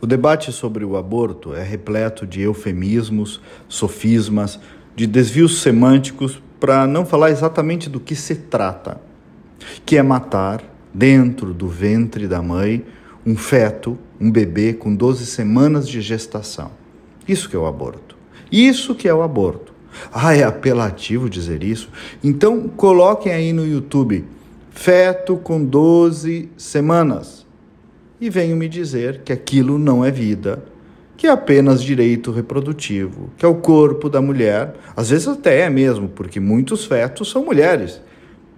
O debate sobre o aborto é repleto de eufemismos, sofismas, de desvios semânticos para não falar exatamente do que se trata, que é matar, dentro do ventre da mãe, um feto, um bebê com 12 semanas de gestação. Isso que é o aborto. Isso que é o aborto. Ah, é apelativo dizer isso? Então coloquem aí no YouTube: feto com 12 semanas e venho me dizer que aquilo não é vida, que é apenas direito reprodutivo, que é o corpo da mulher, às vezes até é mesmo, porque muitos fetos são mulheres.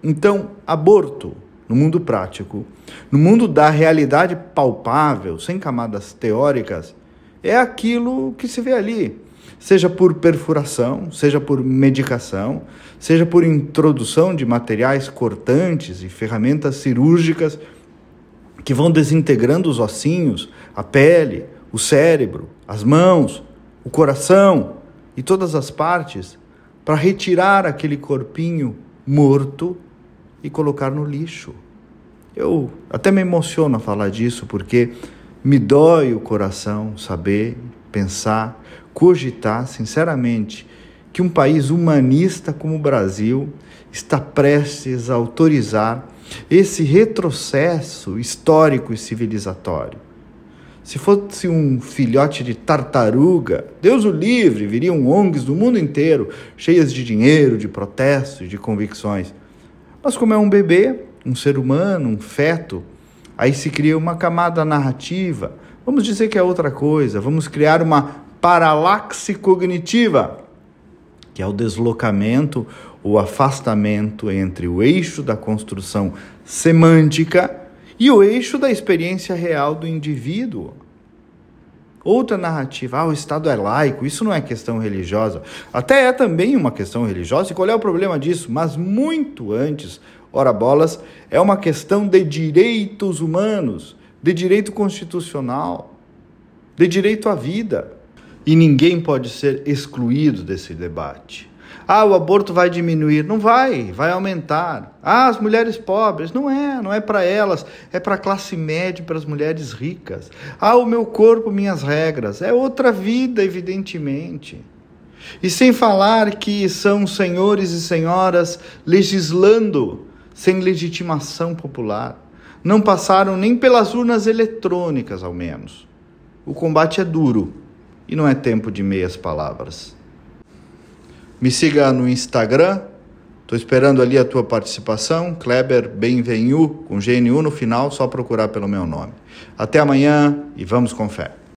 Então, aborto no mundo prático, no mundo da realidade palpável, sem camadas teóricas, é aquilo que se vê ali. Seja por perfuração, seja por medicação, seja por introdução de materiais cortantes e ferramentas cirúrgicas que vão desintegrando os ossinhos, a pele, o cérebro, as mãos, o coração e todas as partes para retirar aquele corpinho morto e colocar no lixo. Eu até me emociono a falar disso porque me dói o coração saber, pensar, cogitar, sinceramente, que um país humanista como o Brasil está prestes a autorizar esse retrocesso histórico e civilizatório. Se fosse um filhote de tartaruga, Deus o livre, viriam ONGs do mundo inteiro, cheias de dinheiro, de protestos, de convicções. Mas como é um bebê, um ser humano, um feto, aí se cria uma camada narrativa. Vamos dizer que é outra coisa, vamos criar uma paralaxe cognitiva que é o deslocamento, o afastamento entre o eixo da construção semântica e o eixo da experiência real do indivíduo. Outra narrativa, ah, o Estado é laico, isso não é questão religiosa. Até é também uma questão religiosa, e qual é o problema disso? Mas muito antes, ora bolas, é uma questão de direitos humanos, de direito constitucional, de direito à vida. E ninguém pode ser excluído desse debate. Ah, o aborto vai diminuir. Não vai, vai aumentar. Ah, as mulheres pobres. Não é, não é para elas. É para a classe média, para as mulheres ricas. Ah, o meu corpo, minhas regras. É outra vida, evidentemente. E sem falar que são senhores e senhoras legislando sem legitimação popular. Não passaram nem pelas urnas eletrônicas, ao menos. O combate é duro e não é tempo de meias palavras. Me siga no Instagram, estou esperando ali a tua participação, Kleber Benvenu, com GNU no final, só procurar pelo meu nome. Até amanhã e vamos com fé.